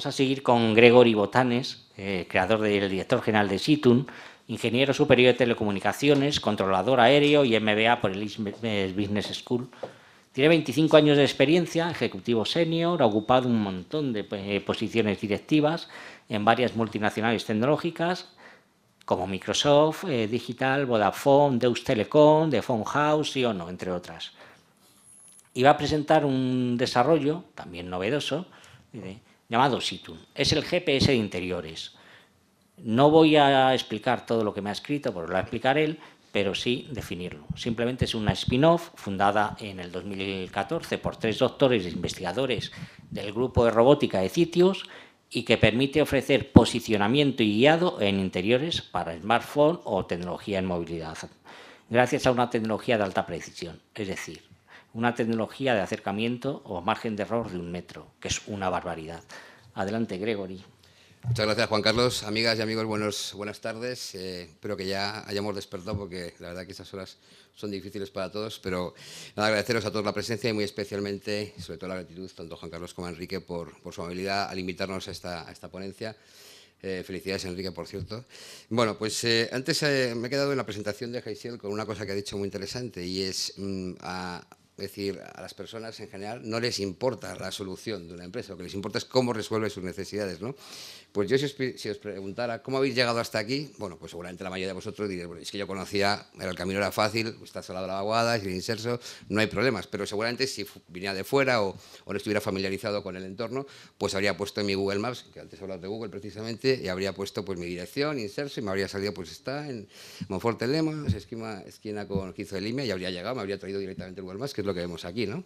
Vamos a seguir con Gregory Botanes, eh, creador del director general de Situn, ingeniero superior de telecomunicaciones, controlador aéreo y MBA por el eh, Business School. Tiene 25 años de experiencia, ejecutivo senior, ha ocupado un montón de pues, eh, posiciones directivas en varias multinacionales tecnológicas como Microsoft, Digital, Vodafone, Deus Telecom, The Phone House y Ono, entre otras. Y va a presentar un desarrollo, también novedoso, llamado Situn Es el GPS de interiores. No voy a explicar todo lo que me ha escrito, porque lo va a explicar él, pero sí definirlo. Simplemente es una spin-off fundada en el 2014 por tres doctores e investigadores del grupo de robótica de sitios y que permite ofrecer posicionamiento y guiado en interiores para smartphone o tecnología en movilidad, gracias a una tecnología de alta precisión, es decir, una tecnología de acercamiento o margen de error de un metro, que es una barbaridad. Adelante, Gregory. Muchas gracias, Juan Carlos. Amigas y amigos, buenos, buenas tardes. Eh, espero que ya hayamos despertado porque la verdad que estas horas son difíciles para todos, pero agradeceros a todos la presencia y muy especialmente, sobre todo la gratitud, tanto Juan Carlos como Enrique, por, por su amabilidad al invitarnos a esta, esta ponencia. Eh, felicidades, Enrique, por cierto. Bueno, pues eh, antes me he quedado en la presentación de Heisel con una cosa que ha dicho muy interesante y es mm, a, es decir, a las personas en general no les importa la solución de una empresa, lo que les importa es cómo resuelve sus necesidades. ¿no? Pues yo si os, preguntara cómo habéis llegado hasta aquí, bueno, pues seguramente la mayoría de vosotros diréis, bueno, es que yo conocía, el camino era fácil, está solado la aguada, es el inserso, no hay problemas, pero seguramente si viniera de fuera o, no estuviera familiarizado con el entorno, pues habría puesto en mi Google Maps, que antes he de Google precisamente, y habría puesto pues mi dirección, inserso, y me habría salido, pues está en Monforte lema esquina, esquina con Quizo de Limia, y habría llegado, me habría traído directamente el Google Maps, que que vemos aquí, ¿no?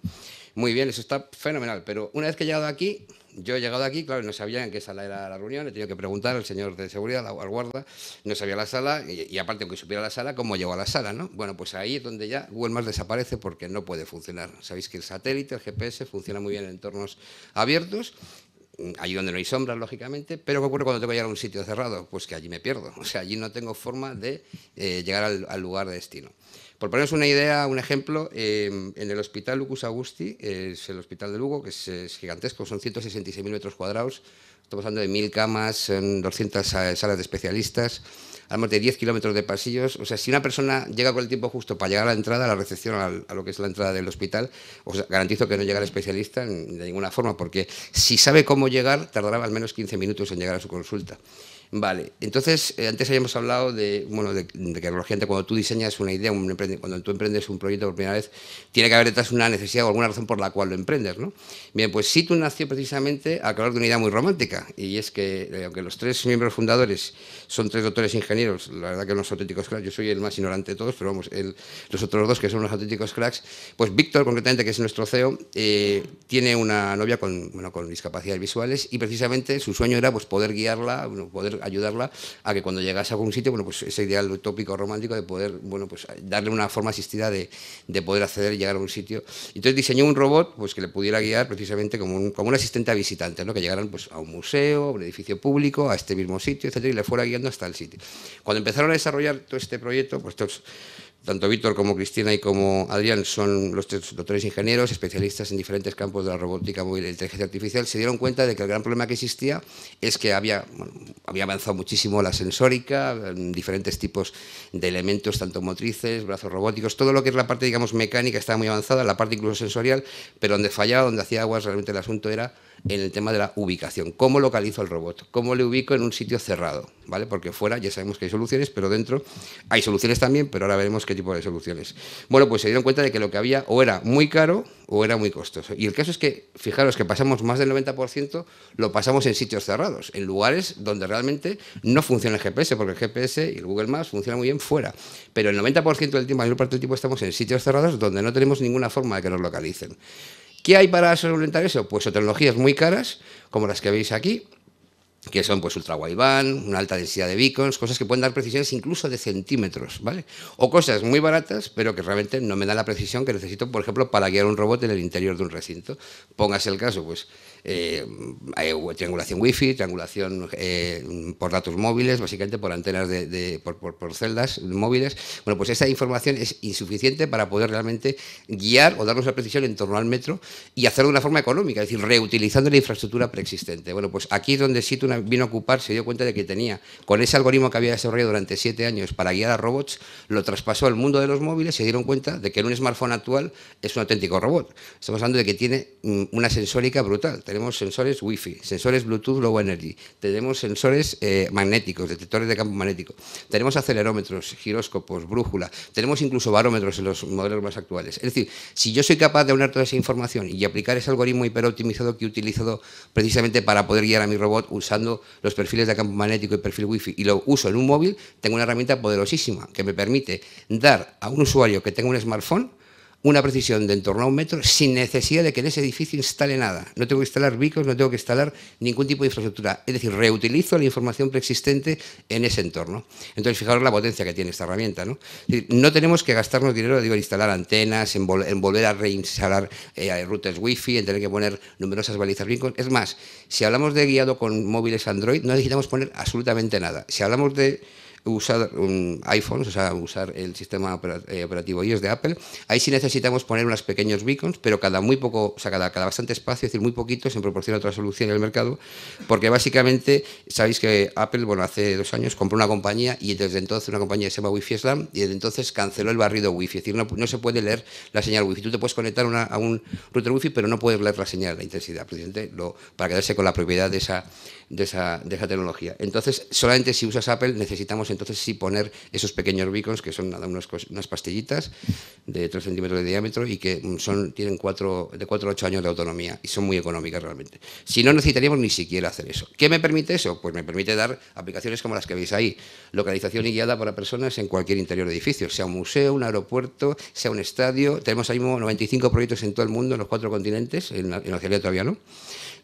Muy bien, eso está fenomenal, pero una vez que he llegado aquí, yo he llegado aquí, claro, no sabía en qué sala era la reunión, he tenido que preguntar al señor de seguridad, al guarda, no sabía la sala, y, aparte, aunque supiera la sala, cómo llegó a la sala, ¿no? Bueno, pues ahí es donde ya Google Maps desaparece porque no puede funcionar. Sabéis que el satélite, el GPS, funciona muy bien en entornos abiertos, ahí donde no hay sombras, lógicamente, pero ¿qué ocurre cuando tengo que llegar a un sitio cerrado? Pues que allí me pierdo, o sea, allí no tengo forma de eh, llegar al lugar de destino. Por poneros una idea, un ejemplo, em, en el Hospital Lucus Augusti, eh, es el hospital de Lugo, que es, gigantesco, son 166.000 metros cuadrados, estamos hablando de 1.000 camas, 200 salas de especialistas, hablamos de 10 kilómetros de pasillos, o sea, si una persona llega con el tiempo justo para llegar a la entrada, a la recepción, a lo que es la entrada del hospital, os garantizo que no llega el especialista de ninguna forma, porque si sabe cómo llegar, tardará al menos 15 minutos en llegar a su consulta. Vale, entonces eh, antes habíamos hablado de, bueno, de, que gente cuando tú diseñas una idea, cuando tú emprendes un proyecto por primera vez, tiene que haber detrás una necesidad o alguna razón por la cual lo emprendes, ¿no? Bien, pues tú nació precisamente a calor de una idea muy romántica, y es que, eh, aunque los tres miembros fundadores son tres doctores e ingenieros, la verdad que unos auténticos cracks, yo soy el más ignorante de todos, pero vamos, los otros dos que son unos auténticos cracks, pues Víctor, concretamente, que es nuestro CEO, eh, tiene una novia con, bueno, con discapacidades visuales y precisamente su sueño era pues, poder guiarla, poder ayudarla a que cuando llegase a algún sitio, bueno, pues ese ideal utópico romántico de poder, bueno, pues darle una forma asistida de, poder acceder y llegar a un sitio. Entonces diseñó un robot pues, que le pudiera guiar precisamente como un, como un asistente a visitantes, ¿no? que llegaran pues, a un museo, a un edificio público, a este mismo sitio, etcétera, y le fuera guiando hasta el sitio. Cuando empezaron a desarrollar todo este proyecto, pues todos tanto Víctor como Cristina y como Adrián son los tres, doctores ingenieros especialistas en diferentes campos de la robótica móvil y la inteligencia artificial. Se dieron cuenta de que el gran problema que existía es que había, había avanzado muchísimo la sensórica, diferentes tipos de elementos, tanto motrices, brazos robóticos, todo lo que es la parte, digamos, mecánica estaba muy avanzada, la parte incluso sensorial, pero donde fallaba, donde hacía aguas realmente el asunto era en el tema de la ubicación. ¿Cómo localizo el robot? ¿Cómo le ubico en un sitio cerrado? ¿Vale? Porque fuera ya sabemos que hay soluciones, pero dentro hay soluciones también, pero ahora veremos qué tipo de soluciones. Bueno, pues se dieron cuenta de que lo que había o era muy caro o era muy costoso. Y el caso es que, fijaros que pasamos más del 90%, lo pasamos en sitios cerrados, en lugares donde realmente no funciona el GPS, porque el GPS y el Google Maps funcionan muy bien fuera. Pero el 90% del tiempo, la mayor parte del tiempo, estamos en sitios cerrados donde no tenemos ninguna forma de que nos localicen. ¿Qué hay para solventar eso? Pues tecnologías muy caras, como las que veis aquí, que son pues ultra wideband, una alta densidad de beacons, cosas que pueden dar precisiones incluso de centímetros, ¿vale? O cosas muy baratas, pero que realmente no me dan la precisión que necesito, por ejemplo, para guiar un robot en el interior de un recinto. Póngase el caso, pues eh, mm, eh, triangulación wifi, triangulación eh, por datos móviles, básicamente por antenas de, por, celdas móviles. Bueno, pues esa información es insuficiente para poder realmente guiar o darnos la precisión en torno al metro y hacerlo de una forma económica, es decir, reutilizando la infraestructura preexistente. Bueno, pues aquí donde Situ vino a ocupar, se dio cuenta de que tenía, con ese algoritmo que había desarrollado durante siete años para guiar a robots, lo traspasó al mundo de los móviles, se dieron cuenta de que en un smartphone actual es un auténtico robot. Estamos hablando de que tiene mm, una sensórica brutal tenemos sensores wifi, sensores Bluetooth Low Energy, tenemos sensores eh, magnéticos, detectores de campo magnético, tenemos acelerómetros, giróscopos, brújula, tenemos incluso barómetros en los modelos más actuales. Es decir, si yo soy capaz de unir toda esa información y aplicar ese algoritmo hiperoptimizado que he utilizado precisamente para poder guiar a mi robot usando los perfiles de campo magnético y perfil wifi y lo uso en un móvil, tengo una herramienta poderosísima que me permite dar a un usuario que tenga un smartphone una precisión de en torno a un metro sin necesidad de que en ese edificio instale nada. No tengo que instalar bicos, no tengo que instalar ningún tipo de infraestructura. Es decir, reutilizo la información preexistente en ese entorno. Entonces, fijaros la potencia que tiene esta herramienta. No, no tenemos que gastarnos dinero digo, en instalar antenas, en, volver a reinstalar eh, routers wifi, en tener que poner numerosas balizas BICOS. Es más, si hablamos de guiado con móviles Android, no necesitamos poner absolutamente nada. Si hablamos de usar un iPhone, o sea, usar el sistema eh, operativo iOS de Apple. Ahí sí necesitamos poner unos pequeños beacons, pero cada muy poco, o sea, cada, bastante espacio, es decir, muy poquitos en proporción a otra solución en el mercado, porque básicamente sabéis que Apple, bueno, hace dos años compró una compañía y desde entonces una compañía se llama Wi-Fi Slam y desde entonces canceló el barrido Wi-Fi, es decir, no, se puede leer la señal Wi-Fi. Tú te puedes conectar a un router Wi-Fi, pero no puedes leer la señal, la intensidad, precisamente lo, para quedarse con la propiedad de esa, de esa, de esa tecnología. Entonces, solamente si usas Apple necesitamos entonces sí poner esos pequeños beacons que son nada, unas, unas pastillitas de 3 centímetros de diámetro y que mm, son, tienen cuatro, de 4 a 8 años de autonomía y son muy económicas realmente. Si no, necesitaríamos ni siquiera hacer eso. ¿Qué me permite eso? Pues me permite dar aplicaciones como las que veis ahí, localización y guiada para personas en cualquier interior de edificio, sea un museo, un aeropuerto, sea un estadio. Tenemos ahí 95 proyectos en todo el mundo, en los cuatro continentes, en, la, en Australia todavía no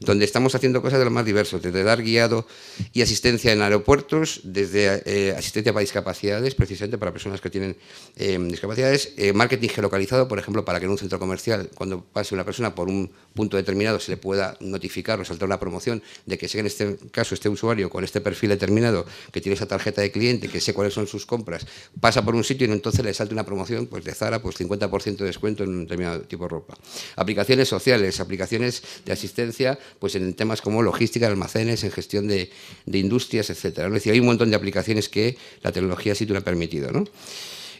donde estamos haciendo cosas de lo más diverso, desde dar guiado y asistencia en aeropuertos, desde eh, asistencia para discapacidades, precisamente para personas que tienen eh, discapacidades, eh, marketing geolocalizado, por ejemplo, para que en un centro comercial, cuando pase una persona por un punto determinado, se le pueda notificar o saltar una promoción de que sea en este caso este usuario con este perfil determinado, que tiene esa tarjeta de cliente, que sé cuáles son sus compras, pasa por un sitio y entonces le salte una promoción pues, de Zara, pues 50% de descuento en un determinado tipo de ropa. Aplicaciones sociales, aplicaciones de asistencia pues en temas como logística, almacenes, en gestión de, industrias, etcétera, Es decir, hay un montón de aplicaciones que la tecnología sí te ha permitido.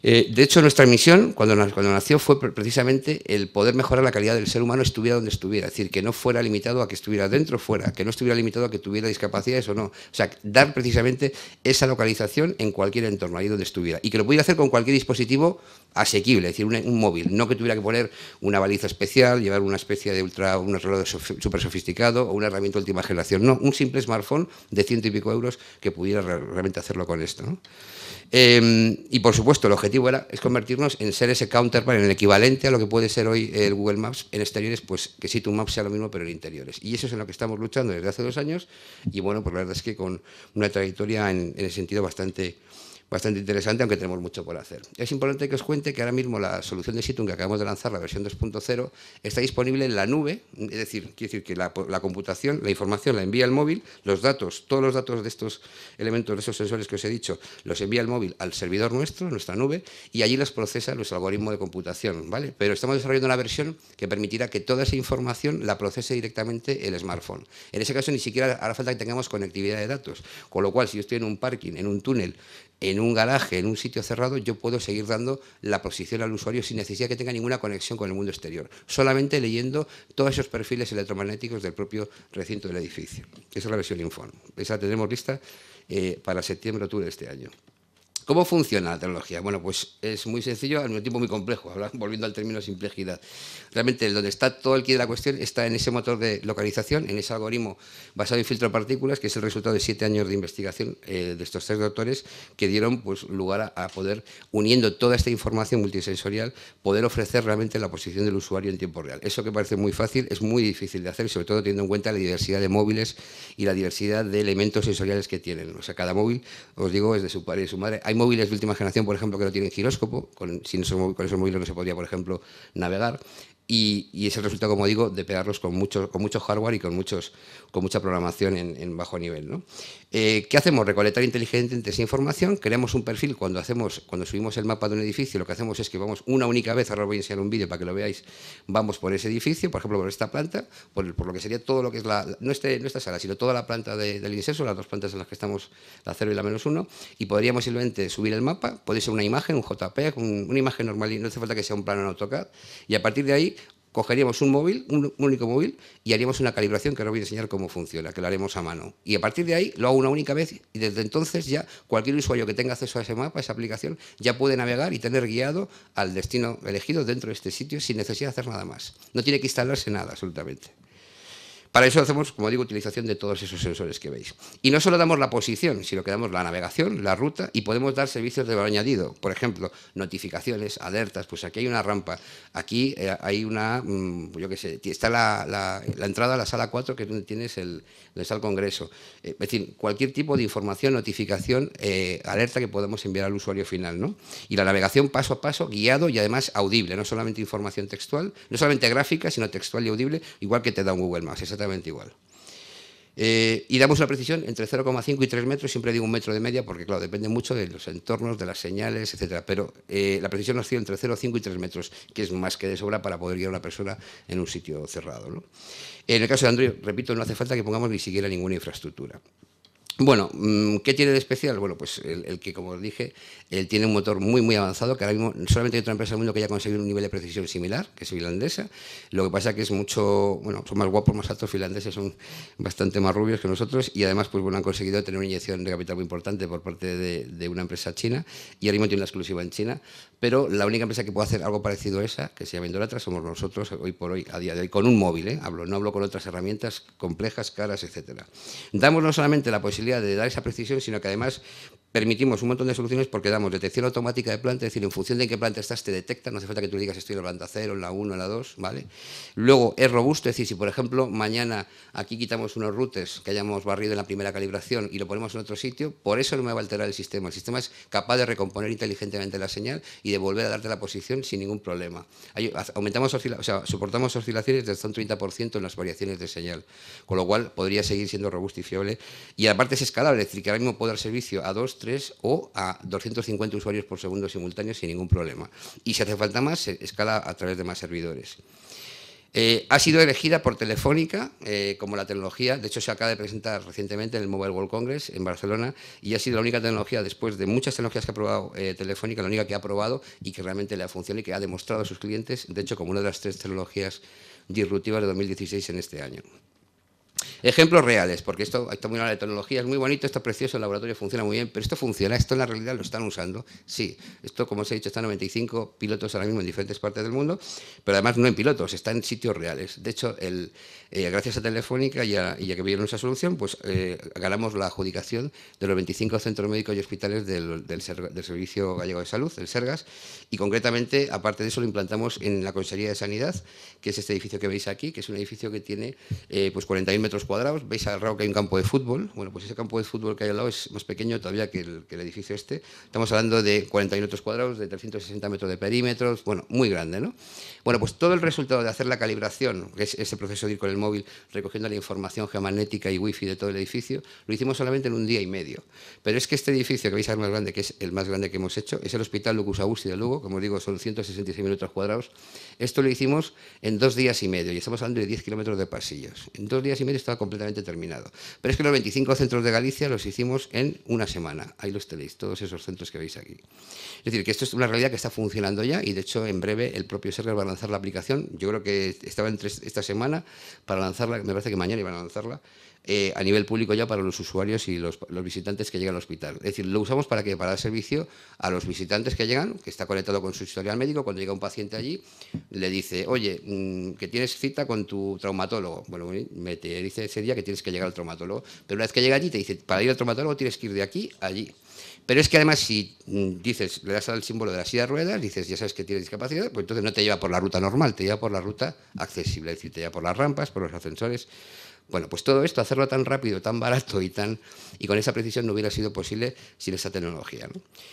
Eh, de hecho, nuestra misión cuando, nació fue precisamente el poder mejorar la calidad del ser humano estuviera donde estuviera, es decir, que no fuera limitado a que estuviera dentro o fuera, que no estuviera limitado a que tuviera discapacidades o no. O sea, dar precisamente esa localización en cualquier entorno, ahí donde estuviera, y que lo pudiera hacer con cualquier dispositivo asequible, es decir, un, móvil, no que tuviera que poner una baliza especial, llevar una especie de ultra, un reloj súper sofisticado o una herramienta última generación, no, un simple smartphone de ciento y pico euros que pudiera realmente hacerlo con esto. Em, y por supuesto, el objetivo es convertirnos en ser ese counterpart, en el equivalente a lo que puede ser hoy el Google Maps en exteriores, pues que si tu Maps sea lo mismo, pero en interiores. Y eso es en lo que estamos luchando desde hace dos años y bueno, pues la verdad es que con una trayectoria en, en el sentido bastante bastante interesante, aunque tenemos mucho por hacer. Es importante que os cuente que ahora mismo la solución de Situng que acabamos de lanzar, la versión 2.0, está disponible en la nube, es decir, quiere decir que la, computación, la información la envía al móvil, los datos, todos los datos de estos elementos, de esos sensores que os he dicho, los envía el móvil al servidor nuestro, nuestra nube, y allí los procesa nuestro algoritmo de computación, ¿vale? Pero estamos desarrollando una versión que permitirá que toda esa información la procese directamente el smartphone. En ese caso ni siquiera hará falta que tengamos conectividad de datos, con lo cual si yo estoy en un parking, en un túnel, en un garaje, en un sitio cerrado, yo puedo seguir dando la posición al usuario sin necesidad que tenga ninguna conexión con el mundo exterior, solamente leyendo todos esos perfiles electromagnéticos del propio recinto del edificio. Esa es la versión informe. Esa tenemos lista eh, para septiembre-octubre de este año. ¿Cómo funciona la tecnología? Bueno, pues es muy sencillo, al mismo tiempo muy complejo, volviendo al término simplejidad. Realmente, donde está todo el quid de la cuestión está en ese motor de localización, en ese algoritmo basado en filtro de partículas, que es el resultado de siete años de investigación eh, de estos tres doctores que dieron pues, lugar a, poder, uniendo toda esta información multisensorial, poder ofrecer realmente la posición del usuario en tiempo real. Eso que parece muy fácil es muy difícil de hacer, sobre todo teniendo en cuenta la diversidad de móviles y la diversidad de elementos sensoriales que tienen. O sea, cada móvil, os digo, es de su padre y su madre móviles de última generación, por ejemplo, que no tienen giróscopo, con, sin esos, móviles no se podría, por ejemplo, navegar. Y, ese es resultado, como digo, de pegarlos con mucho, con mucho hardware y con, muchos, con mucha programación en, bajo nivel. ¿no? Eh, ¿Qué hacemos? Recolectar inteligentemente esa información, creamos un perfil. Cuando, hacemos, cuando subimos el mapa de un edificio, lo que hacemos es que vamos una única vez, ahora os voy a enseñar un vídeo para que lo veáis, vamos por ese edificio, por ejemplo, por esta planta, por, lo que sería todo lo que es la, no, este, esta sala, sino toda la planta del inceso, las dos plantas en las que estamos, la 0 y la menos 1, y podríamos simplemente subir el mapa, puede ser una imagen, un JPEG, una imagen normal, y no hace falta que sea un plano en AutoCAD, y a partir de ahí cogeríamos un móvil, un único móvil, y haríamos una calibración que ahora voy a enseñar cómo funciona, que lo haremos a mano. Y a partir de ahí lo hago una única vez y desde entonces ya cualquier usuario que tenga acceso a ese mapa, a esa aplicación, ya puede navegar y tener guiado al destino elegido dentro de este sitio sin necesidad de hacer nada más. No tiene que instalarse nada absolutamente. Para eso hacemos, como digo, utilización de todos esos sensores que veis. Y no solo damos la posición, sino que damos la navegación, la ruta y podemos dar servicios de valor añadido. Por ejemplo, notificaciones, alertas, pues aquí hay una rampa, aquí eh, hay una, mm, yo qué sé, está la, entrada a la sala 4 que es donde tienes el, donde está el Congreso. Eh, es decir, cualquier tipo de información, notificación, eh, alerta que podemos enviar al usuario final. ¿no? Y la navegación paso a paso, guiado y además audible, no solamente información textual, no solamente gráfica, sino textual y audible, igual que te da un Google Maps exactamente igual. Eh, y damos la precisión entre 0,5 y 3 metros, siempre digo un metro de media porque, claro, depende mucho de los entornos, de las señales, etcétera. Pero eh, la precisión ha sido entre 0,5 y 3 metros, que es más que de sobra para poder guiar a una persona en un sitio cerrado. En el caso de Android, repito, no hace falta que pongamos ni siquiera ninguna infraestructura. Bueno, mm, ¿qué tiene de especial? Bueno, pues el, que, como os dije, él tiene un motor muy, muy avanzado, que ahora mismo solamente hay otra empresa del mundo que haya conseguido un nivel de precisión similar, que es finlandesa. Lo que pasa que es mucho, bueno, son más guapos, más altos finlandeses, son bastante más rubios que nosotros y además, pues bueno, han conseguido tener una inyección de capital muy importante por parte de, una empresa china y ahora mismo tiene una exclusiva en China, pero la única empresa que puede hacer algo parecido a esa, que se llama Indoratra, somos nosotros hoy por hoy, a día de hoy, con un móvil, ¿eh? hablo, no hablo con otras herramientas complejas, caras, etcétera. Damos no solamente la posibilidad de dar esa precisión, sino que además permitimos un montón de soluciones porque damos detección automática de planta, es decir, en función de en qué planta estás, te detecta, no hace falta que tú digas estoy en la planta 0, en la 1, en la 2, ¿vale? Luego es robusto, es decir, si por ejemplo mañana aquí quitamos unos routers que hayamos barrido en la primera calibración y lo ponemos en otro sitio, por eso no me va a alterar el sistema. El sistema es capaz de recomponer inteligentemente la señal y de volver a darte la posición sin ningún problema. Aumentamos, o sea, soportamos oscilaciones de hasta 30% en las variaciones de señal, con lo cual podría seguir siendo robusto y fiable. Y aparte es escalable, es decir, que ahora mismo puedo dar servicio a dos tres o a 250 usuarios por segundo simultáneos sin ningún problema. Y si hace falta más, se escala a través de más servidores. Eh, ha sido elegida por Telefónica eh, como la tecnología, de hecho se acaba de presentar recientemente en el Mobile World Congress en Barcelona y ha sido la única tecnología, después de muchas tecnologías que ha probado eh, Telefónica, la única que ha probado y que realmente le ha funcionado y que ha demostrado a sus clientes, de hecho como una de las tres tecnologías disruptivas de 2016 en este año. Ejemplos reales, porque esto está muy la tecnología, es muy bonito, está precioso, el laboratorio funciona muy bien, pero esto funciona, esto en la realidad lo están usando, sí. Esto, como os he dicho, están 95 pilotos ahora mismo en diferentes partes del mundo, pero además no en pilotos, está en sitios reales. De hecho, el, eh, gracias a Telefónica y a, que vieron esa solución, pues eh, ganamos la adjudicación de los 25 centros médicos y hospitales del, Servicio Gallego de Salud, el SERGAS, y concretamente, aparte de eso, lo implantamos en la Consejería de Sanidad, que es este edificio que veis aquí, que es un edificio que tiene eh, pues 41 metros cuadrados, veis al lado que hay un campo de fútbol, bueno, pues ese campo de fútbol que hay al lado es más pequeño todavía que el, que el edificio este, estamos hablando de 40 metros cuadrados, de 360 metros de perímetros, bueno, muy grande, ¿no? Bueno, pues todo el resultado de hacer la calibración, que es ese proceso de ir con el móvil recogiendo la información geomagnética y wifi de todo el edificio, lo hicimos solamente en un día y medio. Pero es que este edificio que veis al más grande, que es el más grande que hemos hecho, es el Hospital Lucus Augusti de Lugo, como os digo, son 166 metros cuadrados, esto lo hicimos en dos días y medio, y estamos hablando de 10 kilómetros de pasillos. En dos días y medio estaba completamente terminado. Pero es que los 25 centros de Galicia los hicimos en una semana. Ahí los tenéis, todos esos centros que veis aquí. Es decir, que esto es una realidad que está funcionando ya y de hecho en breve el propio Serger va a lanzar la aplicación. Yo creo que estaba en esta semana para lanzarla, me parece que mañana iban a lanzarla. Eh, a nivel público ya para los usuarios y los, visitantes que llegan al hospital. Es decir, lo usamos para que para dar servicio a los visitantes que llegan, que está conectado con su historial médico, cuando llega un paciente allí, le dice, oye, mm, que tienes cita con tu traumatólogo. Bueno, me dice ese día que tienes que llegar al traumatólogo, pero una vez que llega allí te dice, para ir al traumatólogo tienes que ir de aquí a allí. Pero es que además si mm, dices, le das al símbolo de la silla de ruedas, dices, ya sabes que tienes discapacidad, pues entonces no te lleva por la ruta normal, te lleva por la ruta accesible, es decir, te lleva por las rampas, por los ascensores. Bueno, pues todo esto, hacerlo tan rápido, tan barato y, tan, y con esa precisión no hubiera sido posible sin esa tecnología.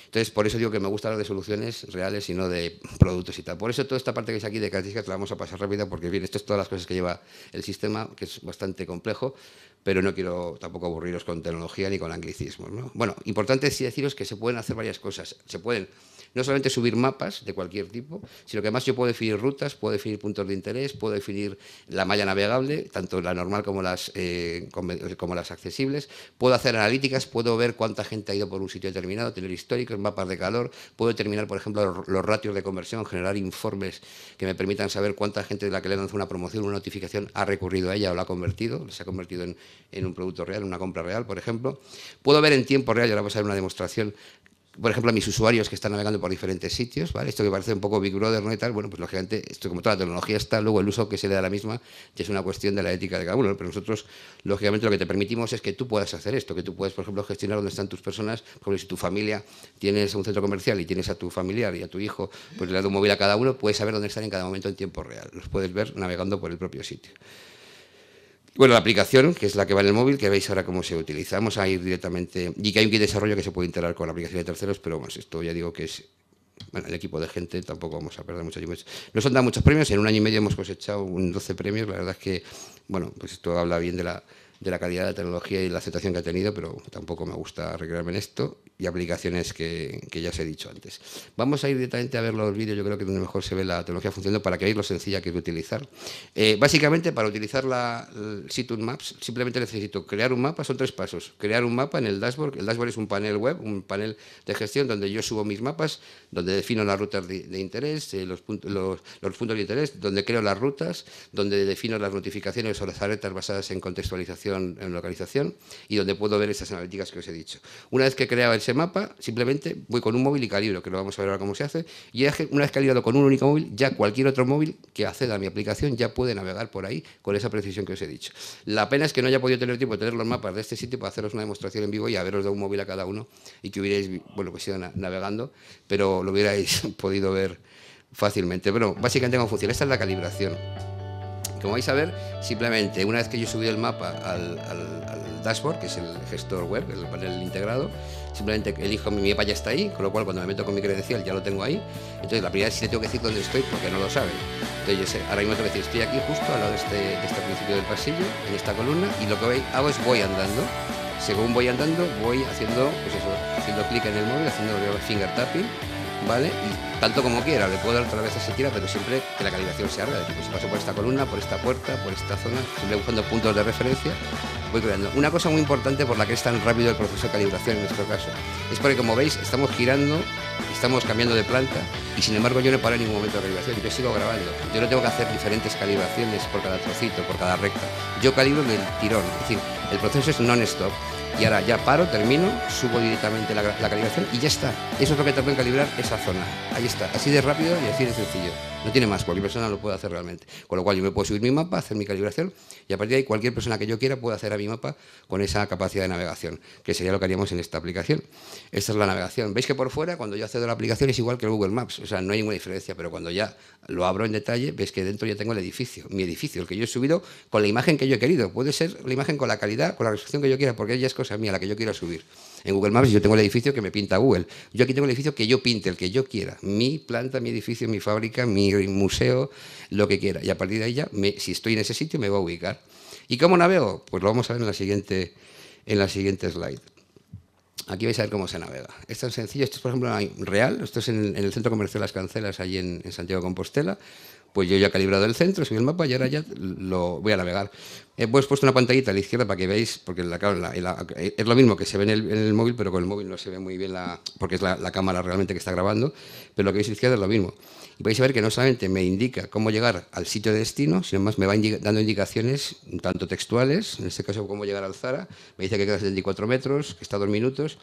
Entonces, por eso digo que me gusta hablar de soluciones reales y no de productos y tal. Por eso toda esta parte que es aquí de características la vamos a pasar rápida porque, bien, esto es todas las cosas que lleva el sistema, que es bastante complejo, pero no quiero tampoco aburriros con tecnología ni con anglicismo. Bueno, importante sí deciros que se pueden hacer varias cosas. Se pueden no solamente subir mapas de cualquier tipo, sino que además yo puedo definir rutas, puedo definir puntos de interés, puedo definir la malla navegable, tanto la normal como las, eh, accesibles, puedo hacer analíticas, puedo ver cuánta gente ha ido por un sitio determinado, tener históricos, mapas de calor, puedo determinar, por ejemplo, los, ratios de conversión, generar informes que me permitan saber cuánta gente de la que le lanzo una promoción, una notificación, ha recurrido a ella o la ha convertido, se ha convertido en, en un producto real, en una compra real, por ejemplo. Puedo ver en tiempo real, y ahora vamos a ver una demostración, por ejemplo, a mis usuarios que están navegando por diferentes sitios, ¿vale? Esto que parece un poco Big Brother, bueno, pues lógicamente, esto como toda la tecnología está, luego el uso que se le da a la misma que es una cuestión de la ética de cada uno, pero nosotros, lógicamente, lo que te permitimos es que tú puedas hacer esto, que tú puedes, por ejemplo, gestionar dónde están tus personas, por si tu familia tienes un centro comercial y tienes a tu familiar y a tu hijo, pues le da un móvil a cada uno, puedes saber dónde están en cada momento en tiempo real, los puedes ver navegando por el propio sitio. Bueno, la aplicación, que es la que va en el móvil, que veis ahora cómo se utiliza. Vamos a ir directamente. Y que hay un kit de desarrollo que se puede integrar con la aplicación de terceros, pero bueno, esto ya digo que es. Bueno, el equipo de gente tampoco vamos a perder muchos tiempo. Nos han dado muchos premios, en un año y medio hemos cosechado un 12 premios. La verdad es que, bueno, pues esto habla bien de la, de la calidad de la tecnología y la aceptación que ha tenido, pero tampoco me gusta arreglarme en esto y aplicaciones que, ya os he dicho antes. Vamos a ir directamente a ver los vídeos, yo creo que donde mejor se ve la tecnología funcionando para que veáis lo sencilla que es utilizar. Eh, básicamente, para utilizar la Situn Maps, simplemente necesito crear un mapa, son tres pasos. Crear un mapa en el dashboard, el dashboard es un panel web, un panel de gestión donde yo subo mis mapas, donde defino las rutas de, interés, eh, los, puntos los, puntos de interés, donde creo las rutas, donde defino las notificaciones o las alertas basadas en contextualización, en localización, y donde puedo ver esas analíticas que os he dicho. Una vez que he creado el mapa, simplemente voy con un móvil y calibro, que lo vamos a ver ahora cómo se hace. Y una vez calibrado con un único móvil, ya cualquier otro móvil que acceda a mi aplicación ya puede navegar por ahí con esa precisión que os he dicho. La pena es que no haya podido tener tiempo de tener los mapas de este sitio para haceros una demostración en vivo y haberos dado un móvil a cada uno y que hubierais, bueno, pues ido navegando, pero lo hubierais podido ver fácilmente. Pero básicamente cómo funciona. Esta es la calibración. Como vais a ver, simplemente una vez que yo subí el mapa al dashboard, que es el gestor web, el panel integrado. Simplemente elijo mi mapa, ya está ahí, con lo cual cuando me meto con mi credencial ya lo tengo ahí. Entonces la primera vez sí le tengo que decir dónde estoy porque no lo saben. Entonces yo sé, ahora mismo tengo que decir, estoy aquí justo al lado de este, este principio del pasillo, en esta columna, y lo que hago es voy andando según voy andando voy haciendo pues haciendo clic en el móvil haciendo finger tapping vale y tanto como quiera le puedo dar otra vez a si quiera pero siempre que la calibración se haga pues paso por esta columna por esta puerta por esta zona siempre buscando puntos de referencia creando. Una cosa muy importante por la que es tan rápido el proceso de calibración en nuestro caso es porque, como veis, estamos girando, estamos cambiando de planta y, sin embargo, yo no paro en ningún momento de calibración. Yo sigo grabando. Yo no tengo que hacer diferentes calibraciones por cada trocito, por cada recta. Yo calibro del tirón. Es decir, el proceso es non-stop. Y ahora ya paro, termino, subo directamente la, calibración y ya está. Eso es lo que te que calibrar esa zona. Ahí está. Así de rápido y así de sencillo. No tiene más, cualquier persona lo puede hacer realmente. Con lo cual yo me puedo subir mi mapa, hacer mi calibración y a partir de ahí cualquier persona que yo quiera puede hacer a mi mapa con esa capacidad de navegación, que sería lo que haríamos en esta aplicación. Esta es la navegación. Veis que por fuera cuando yo accedo a la aplicación es igual que Google Maps, o sea, no hay ninguna diferencia, pero cuando ya lo abro en detalle, veis que dentro ya tengo el edificio, mi edificio, el que yo he subido con la imagen que yo he querido. Puede ser la imagen con la calidad, con la resolución que yo quiera, porque ella es cosa mía, la que yo quiero subir. En Google Maps yo tengo el edificio que me pinta Google. Yo aquí tengo el edificio que yo pinte, el que yo quiera. Mi planta, mi edificio, mi fábrica, mi museo, lo que quiera. Y a partir de ahí ya, si estoy en ese sitio, me voy a ubicar. ¿Y cómo navego? Pues lo vamos a ver en la siguiente, en la siguiente slide. Aquí vais a ver cómo se navega. Es tan sencillo, esto es por ejemplo real, esto es en, el centro comercial Las Cancelas, allí en, en Santiago de Compostela pues yo ya he calibrado el centro, si el mapa y ahora ya lo voy a navegar. Eh, pues he pues, puesto una pantallita a la izquierda para que veáis, porque la, es lo mismo que se ve en el, móvil, pero con el móvil no se ve muy bien, la, porque es la, cámara realmente que está grabando, pero lo que veis a la izquierda es lo mismo. Y podéis a ver que no solamente me indica cómo llegar al sitio de destino, sino más me va dando indicaciones tanto textuales, en este caso cómo llegar al Zara, me dice que queda 74 metros, que está a 2 minutos,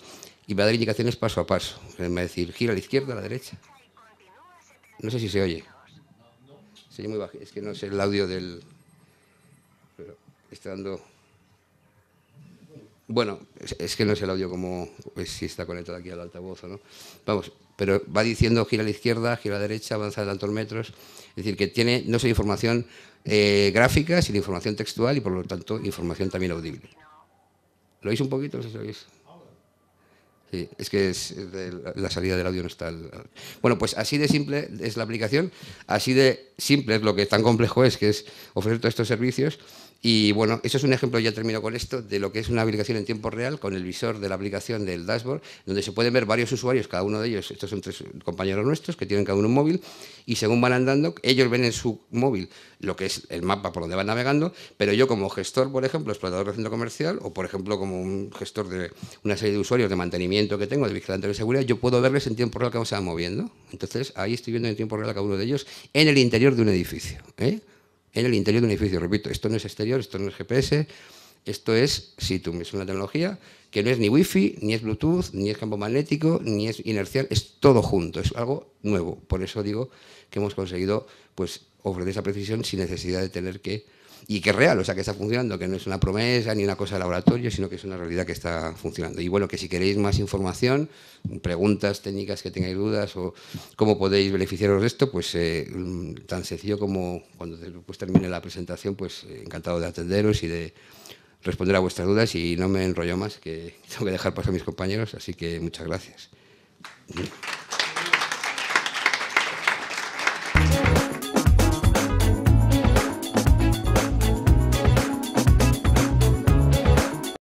y me va a dar indicaciones paso a paso. Eh, me va a decir gira a la izquierda, a la derecha. No sé si se oye muy bajo. Es que no sé el audio del. está dando. Bueno, es, que no sé el audio como. Pues, si está conectado aquí al altavoz o no. Vamos, pero va diciendo gira a la izquierda, gira a la derecha, avanza de tantos metros. Es decir, que tiene no solo información eh, gráfica, sino información textual y por lo tanto información también audible. ¿Lo oís un poquito? ¿Lo oís? es que es eh, la salida del audio no está. Bueno, pues así de simple es la aplicación, así de simple es lo que tan complejo es, que es ofrecer todos estos servicios y bueno, eso es un ejemplo, ya termino con esto, de lo que es una aplicación en tiempo real con el visor de la aplicación del dashboard, donde se pueden ver varios usuarios, cada uno de ellos, estos son tres compañeros nuestros que tienen cada uno un móvil, y según van andando, ellos ven en su móvil lo que es el mapa por donde van navegando, pero yo como gestor, por ejemplo, explotador de centro comercial, o por ejemplo como un gestor de una serie de usuarios de mantenimiento que tengo, de vigilante de seguridad, yo puedo verles en tiempo real cómo se van moviendo. Entonces ahí estoy viendo en tiempo real a cada uno de ellos en el interior de un edificio. ¿eh? en el interior de un edificio. Repito, esto no es exterior, esto no es GPS, esto es Situm, es una tecnología que no es ni wifi, ni es Bluetooth, ni es campo magnético, ni es inercial, es todo junto, es algo nuevo. Por eso digo que hemos conseguido pues, ofrecer esa precisión sin necesidad de tener que y que es real, o sea, que está funcionando, que no es una promesa ni una cosa de laboratorio, sino que es una realidad que está funcionando. Y bueno, que si queréis más información, preguntas técnicas que tengáis dudas o cómo podéis beneficiaros de esto, pues eh, mm, tan sencillo como cuando pues, termine la presentación, pues eh, encantado de atenderos y de responder a vuestras dudas y no me enrollo más, que tengo que dejar paso a mis compañeros, así que muchas gracias.